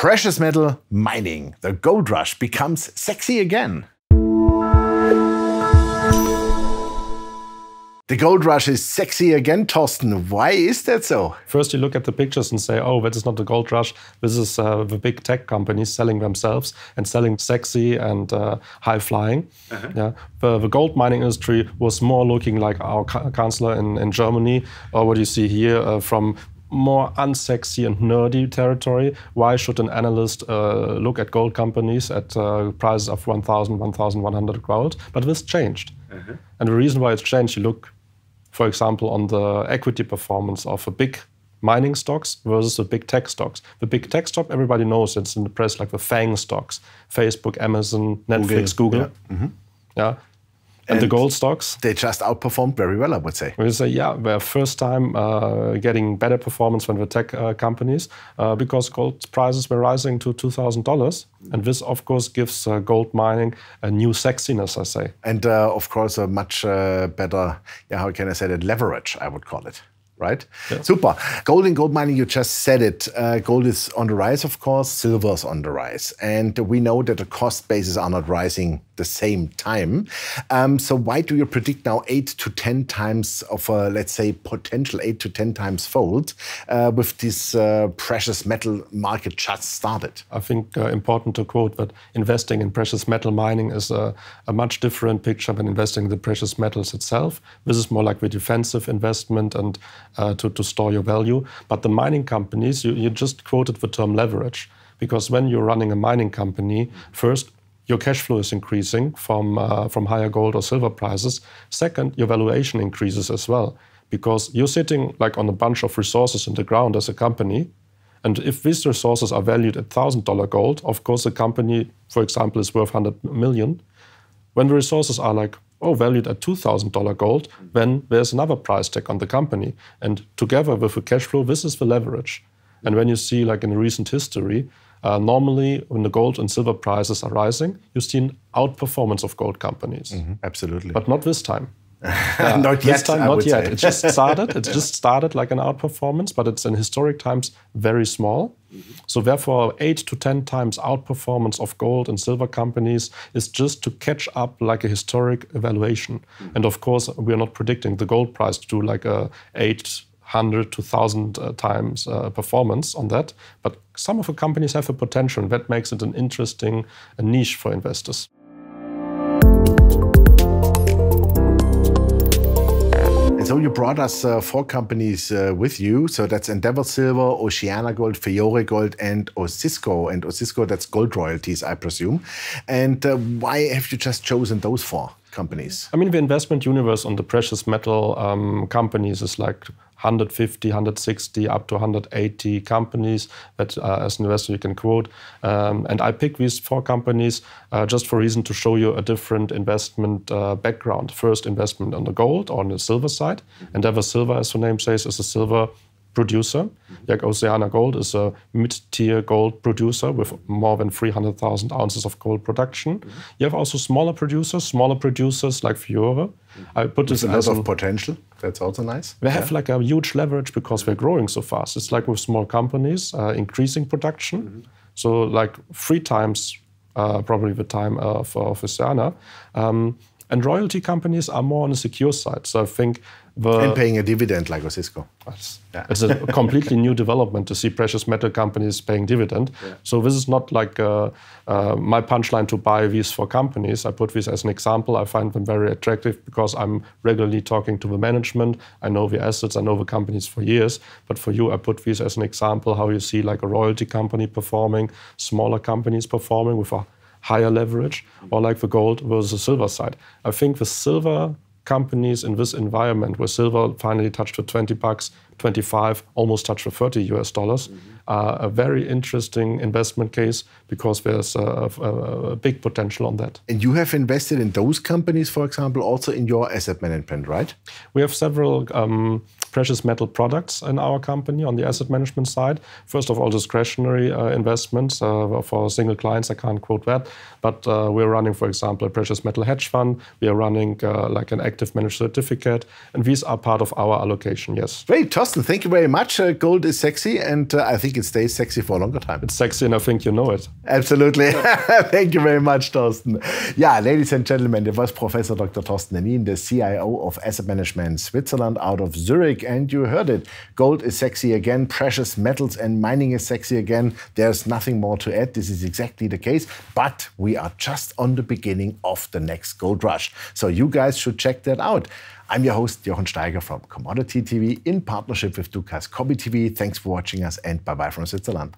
Precious metal mining. The gold rush becomes sexy again. The gold rush is sexy again, Thorsten. Why is that so? First, you look at the pictures and say, oh, that is not the gold rush. This is uh, the big tech companies selling themselves and selling sexy and uh, high flying. Uh -huh. Yeah. The, the, gold mining industry was more looking like our ca- counselor in, in Germany, or uh, what you see here uh, from more unsexy and nerdy territory. Why should an analyst uh, look at gold companies at uh, prices of 1,000, 1,100 gold? But this changed. Uh-huh. And the reason why it's changed, you look, for example, on the equity performance of a big mining stocks versus the big tech stocks. The big tech stock, everybody knows it's in the press, like the FANG stocks, Facebook, Amazon, Netflix, Google. Google. Mm-hmm. Yeah. Mm -hmm. yeah. And, the gold stocks? They just outperformed very well, I would say. We say, yeah, we're first time uh, getting better performance from the tech uh, companies uh, because gold prices were rising to $2,000. And this, of course, gives uh, gold mining a new sexiness, I say. And, uh, of course, a much uh, better, yeah, how can I say that, leverage, I would call it right? Yeah. Super. Gold and gold mining, you just said it. Uh, gold is on the rise, of course. Silver is on the rise. And we know that the cost bases are not rising the same time. Um, so why do you predict now 8 to 10 times of a, let's say, potential 8 to 10 times fold uh, with this uh, precious metal market just started? I think uh, important to quote that investing in precious metal mining is a, a much different picture than investing in the precious metals itself. This is more like the defensive investment and uh, to, to store your value. But the mining companies, you, you just quoted the term leverage, because when you're running a mining company, first, your cash flow is increasing from, uh, from higher gold or silver prices. Second, your valuation increases as well, because you're sitting like on a bunch of resources in the ground as a company. And if these resources are valued at $1,000 gold, of course, the company, for example, is worth 100 million. When the resources are like oh, valued at $2,000 gold, then there's another price tag on the company. And together with the cash flow, this is the leverage. And when you see, like in recent history, uh, normally when the gold and silver prices are rising, you see an outperformance of gold companies. Mm -hmm. Absolutely. But not this time. Uh, not yet. This time, not yet. Say. It just started. It just started like an outperformance, but it's in historic times very small. Mm-hmm. So therefore, eight to ten times outperformance of gold and silver companies is just to catch up like a historic evaluation. Mm-hmm. And of course, we are not predicting the gold price to do like a eight hundred to thousand uh, times uh, performance on that. But some of the companies have a potential, and that makes it an interesting niche for investors. So you brought us uh, four companies uh, with you. So that's Endeavor Silver, Oceana Gold, Fiore Gold, and Osisco. And Osisco, that's gold royalties, I presume. And uh, why have you just chosen those four companies? I mean, the investment universe on the precious metal um, companies is like 150, 160, up to 180 companies that uh, as an investor you can quote. Um, and I pick these four companies uh, just for reason to show you a different investment uh, background. First, investment on the gold or on the silver side. Mm -hmm. And ever silver, as the name says, is a silver producer. Like Oceana Gold is a mid-tier gold producer with more than 300,000 ounces of gold production. Mm-hmm. You have also smaller producers, smaller producers like Fiore. I put this a lot of potential. That's also nice. They yeah. have like a huge leverage because they're growing so fast. It's like with small companies uh, increasing production. Mm-hmm. So like three times uh, probably the time uh, of, Oceana. Um, and royalty companies are more on the secure side. So I think the. And paying a dividend like Osisco. It's, yeah. it's a completely new development to see precious metal companies paying dividend. Yeah. So this is not like uh, uh my punchline to buy these for companies. I put this as an example. I find them very attractive because I'm regularly talking to the management. I know the assets, I know the companies for years. But for you, I put these as an example how you see like a royalty company performing, smaller companies performing with a higher leverage, mm-hmm. or like the gold versus the silver side. I think the silver companies in this environment where silver finally touched for 20 bucks, 25, almost touched for 30 US dollars, mm -hmm. a very interesting investment case because there's a, a, a, big potential on that. And you have invested in those companies, for example, also in your asset management, right? We have several. Um, precious metal products in our company on the asset management side. First of all, discretionary uh, investments uh, for single clients. I can't quote that, but uh, we're running, for example, a precious metal hedge fund. We are running uh, like an active managed certificate, and these are part of our allocation. Yes. Great, Torsten. Thank you very much. Uh, gold is sexy, and uh, I think it stays sexy for a longer time. It's sexy, and I think you know it. Absolutely. Thank you very much, Torsten. Yeah, ladies and gentlemen, it was Professor Dr. Torsten Lenin, the CIO of Asset Management Switzerland out of Zurich topic, and you heard it. Gold is sexy again, precious metals and mining is sexy again. There's nothing more to add. This is exactly the case, but we are just on the beginning of the next gold rush. So you guys should check that out. I'm your host, Jochen Steiger from Commodity TV in partnership with Dukas Kobi TV. Thanks for watching us and bye bye from Switzerland.